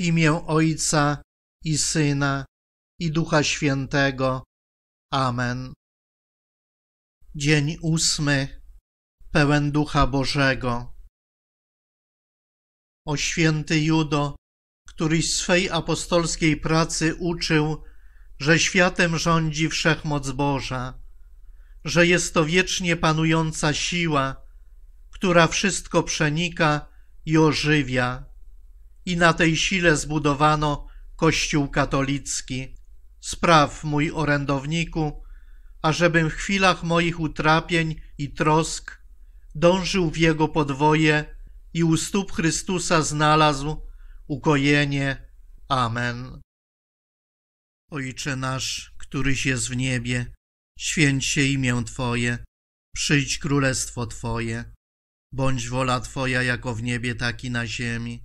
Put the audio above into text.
imię Ojca i Syna i Ducha Świętego. Amen. Dzień ósmy, pełen Ducha Bożego. O święty Judo, któryś swej apostolskiej pracy uczył, że światem rządzi wszechmoc Boża, że jest to wiecznie panująca siła, która wszystko przenika i ożywia i na tej sile zbudowano Kościół katolicki. Spraw, mój orędowniku, ażebym w chwilach moich utrapień i trosk dążył w Jego podwoje i u stóp Chrystusa znalazł ukojenie. Amen. Ojcze nasz, któryś jest w niebie, święć się imię Twoje, przyjdź królestwo Twoje, bądź wola Twoja jako w niebie, tak i na ziemi.